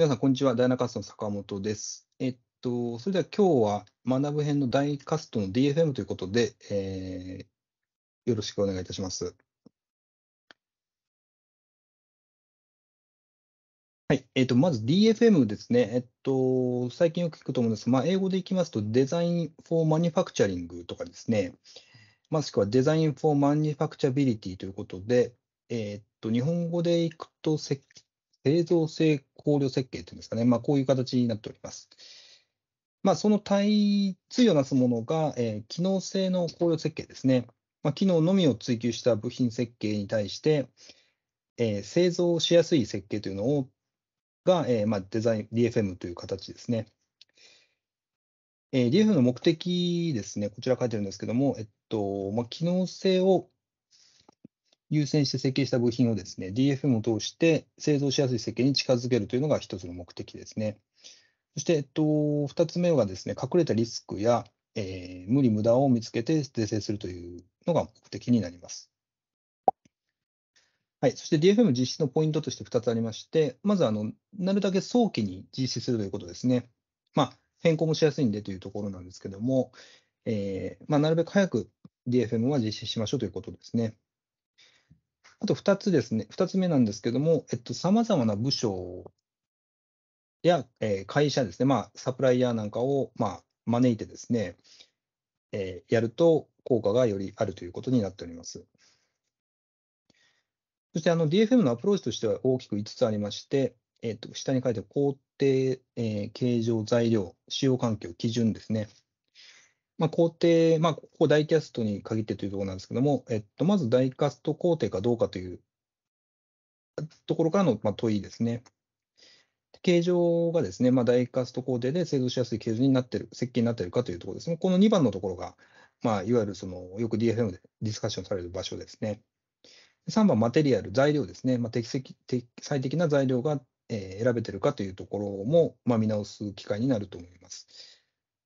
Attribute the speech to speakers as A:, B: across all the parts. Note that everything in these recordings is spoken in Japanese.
A: 皆さん、こんにちは。ダイナカストの坂本です。えっと、それでは今日は学ぶ編の大カストの DFM ということで、えー、よろしくお願いいたします。はい。えっと、まず DFM ですね。えっと、最近よく聞くと思うんですが、まあ、英語でいきますと、デザイン・フォー・マニファクチャリングとかですね。もしくはデザイン・フォー・マニファクチャビリティということで、えっと、日本語でいくと、製造性考慮設計というんですかね、まあ、こういう形になっております。まあ、その対通をなすものが、えー、機能性の考慮設計ですね。まあ、機能のみを追求した部品設計に対して、えー、製造しやすい設計というのをが、えーまあ、デザイン、DFM という形ですね。えー、DFM の目的ですね、こちら書いてるんですけども、えっとまあ、機能性を優先して設計した部品をですね、DFM を通して製造しやすい設計に近づけるというのが一つの目的ですね。そして、えっと、2つ目はですね、隠れたリスクや、えー、無理無駄を見つけて是正するというのが目的になります。はい、そして DFM 実施のポイントとして2つありまして、まずあの、なるだけ早期に実施するということですね。まあ、変更もしやすいんでというところなんですけども、えーまあ、なるべく早く DFM は実施しましょうということですね。あと2つですね、2つ目なんですけども、えさまざまな部署や、えー、会社ですね、まあ、サプライヤーなんかを、まあ、招いてですね、えー、やると効果がよりあるということになっております。そしてあの DFM のアプローチとしては大きく5つありまして、えっと下に書いてある工程、えー、形状、材料、使用環境、基準ですね。まあ、工程、まあ、ここダイキャストに限ってというところなんですけども、えっと、まずダイキャスト工程かどうかというところからの、ま問いですね。形状がですね、まあ、ダイカスト工程で製造しやすい形状になってる、設計になってるかというところですね。この2番のところが、まあ、いわゆるその、よく DFM でディスカッションされる場所ですね。3番、マテリアル、材料ですね。まあ、適切、最適な材料が、えー、選べてるかというところも、まあ、見直す機会になると思います。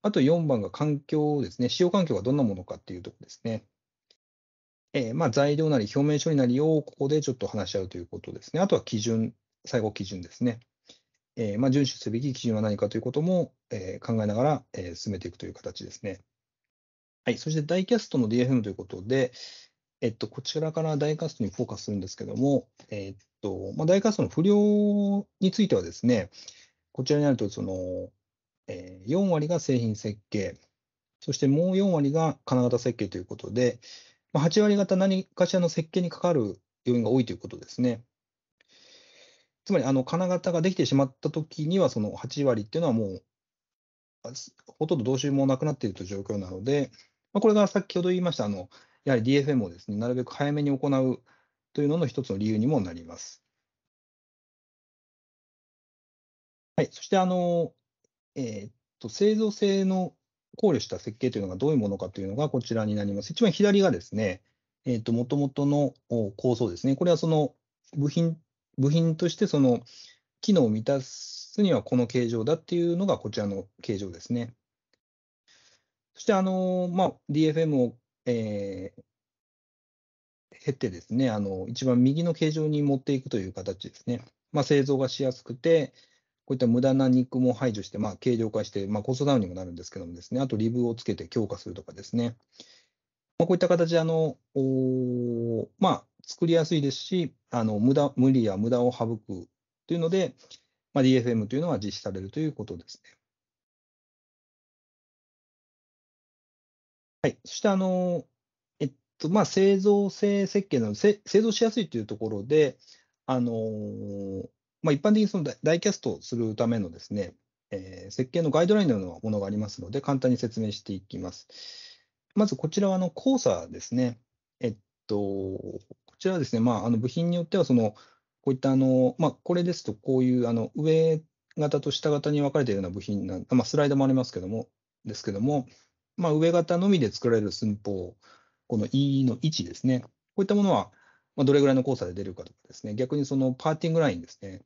A: あと4番が環境ですね。使用環境がどんなものかっていうところですね。えー、まあ、材料なり表明書になりをここでちょっと話し合うということですね。あとは基準、最後基準ですね。えー、まあ、遵守すべき基準は何かということも、えー、考えながら、え進めていくという形ですね。はい。そしてダイキャストの DFM ということで、えっと、こちらからダイキャストにフォーカスするんですけども、えっと、まあ、ダイキャストの不良についてはですね、こちらにあると、その、え4割が製品設計、そしてもう4割が金型設計ということで、まあ、8割方何かしらの設計にかかる要因が多いということですね。つまり、あの、金型ができてしまったときには、その8割っていうのはもう、ほとんどどうしようもなくなっているという状況なので、まあ、これが先ほど言いました、あの、やはり DFM をですね、なるべく早めに行うというのの一つの理由にもなります。はい、そして、あの、えー、っと、製造性の考慮した設計というのがどういうものかというのがこちらになります。一番左がですね、えっ、ー、と、もともとの構想ですね。これはその部品、部品としてその機能を満たすにはこの形状だっていうのがこちらの形状ですね。そして、あの、まあ、DFM を、えー、経ってですね、あの、一番右の形状に持っていくという形ですね。まあ、製造がしやすくて、こういった無駄な肉も排除して、まあ、軽量化して、まあ、コストダウンにもなるんですけどもですね、あとリブをつけて強化するとかですね、まあ、こういった形であの、まあ、作りやすいですし、あの無駄無理や無駄を省くというので、まあ、DFM というのは実施されるということですね。はい、そしてあの、えっとまあ、製造性設計の製造しやすいというところで、あのまあ、一般的にそのダイキャストするためのですね、えー、設計のガイドラインのようなものがありますので、簡単に説明していきます。まずこちらはあの交差ですね。えっと、こちらはですね、まあ、あの部品によってはその、こういったあの、まあ、これですと、こういうあの上型と下型に分かれているような部品な、ん、まあ、スライドもありますけども、ですけども、まあ、上型のみで作られる寸法、この E の位置ですね。こういったものは、まあ、どれぐらいの交差で出るかとかですね、逆にそのパーティングラインですね。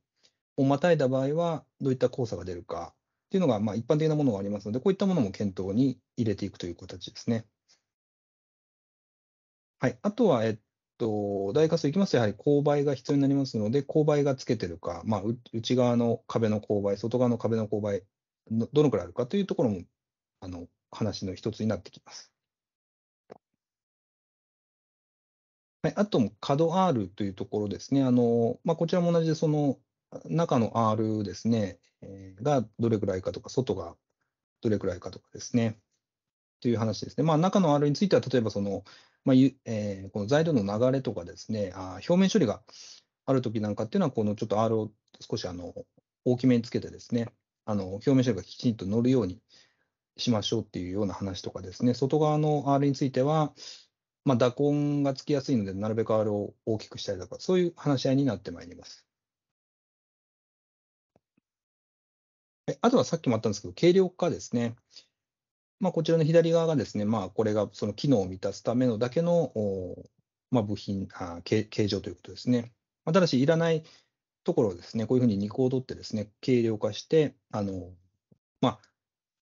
A: をまたいだ場合は、どういった交差が出るかっていうのが、まあ、一般的なものがありますので、こういったものも検討に入れていくという形ですね。はい、あとは、えっと、大活用いきますと、やはり勾配が必要になりますので、勾配がつけてるか、まあ、内側の壁の勾配、外側の壁の勾配、どのくらいあるかというところも、あの、話の一つになってきます。はい、あと、角 R というところですね。あのまあ、こちらも同じで、その中の R ですね、えがどれくらいかとか、外がどれくらいかとかですね、という話ですね。まあ、中の R については、例えばその、まあえー、この材料の流れとかですね、あ表面処理があるときなんかっていうのは、このちょっと R を少しあの大きめにつけてですね、あの表面処理がきちんと乗るようにしましょうっていうような話とかですね、外側の R については、まあ、蛇根がつきやすいので、なるべく R を大きくしたりとか、そういう話し合いになってまいります。あとはさっきもあったんですけど、軽量化ですね。まあ、こちらの左側がですね、まあ、これがその機能を満たすためのだけの、まあ、部品あ形、形状ということですね。まあ、ただし、いらないところをですね、こういうふうに2個を取ってですね、軽量化して、あの、ま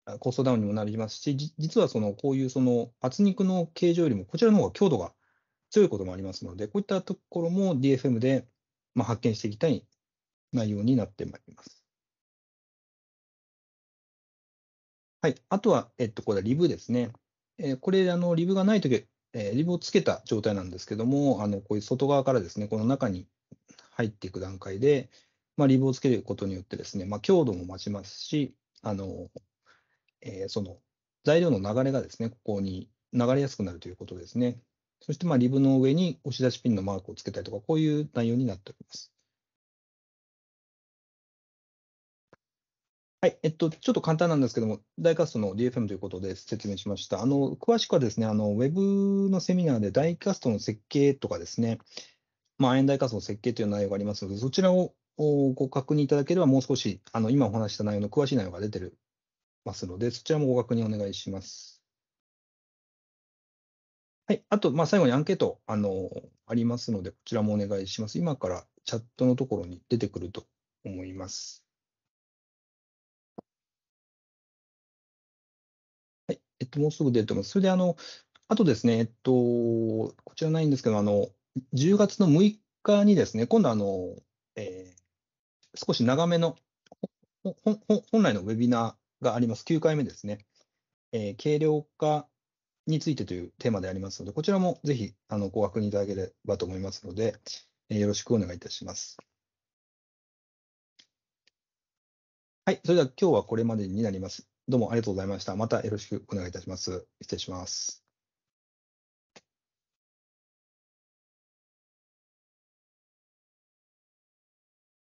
A: あ、コストダウンにもなりますし、実はその、こういうその厚肉の形状よりも、こちらの方が強度が強いこともありますので、こういったところも DFM で、まあ、発見していきたい内容になってまいります。はい、あとは、えっと、これリブですね。えー、これ、あの、リブがないとき、えー、リブをつけた状態なんですけども、あの、こういう外側からですね、この中に入っていく段階で、まあ、リブをつけることによってですね、まあ、強度も増しますし、あの、えー、その、材料の流れがですね、ここに流れやすくなるということですね。そして、まあ、リブの上に押し出しピンのマークをつけたりとか、こういう内容になっております。はい、えっと、ちょっと簡単なんですけども、ダイカストの DFM ということで説明しました。あの、詳しくはですね、あの、ウェブのセミナーでダイカストの設計とかですね、まあ、円ダイカストの設計という内容がありますので、そちらをご確認いただければ、もう少し、あの、今お話した内容の詳しい内容が出てるますので、そちらもご確認お願いします。はい。あと、まあ、最後にアンケート、あの、ありますので、こちらもお願いします。今からチャットのところに出てくると思います。えっと、もうすぐ出ると思います。それで、あの、あとですね、えっと、こちらないんですけど、あの、10月の6日にですね、今度あの、えー、少し長めの、本来のウェビナーがあります。9回目ですね。えー、軽量化についてというテーマでありますので、こちらもぜひあのご確認いただければと思いますので、えー、よろしくお願いいたします。はい、それでは今日はこれまでになります。どうもありがとうございました。またよろしくお願いいたします。失礼します。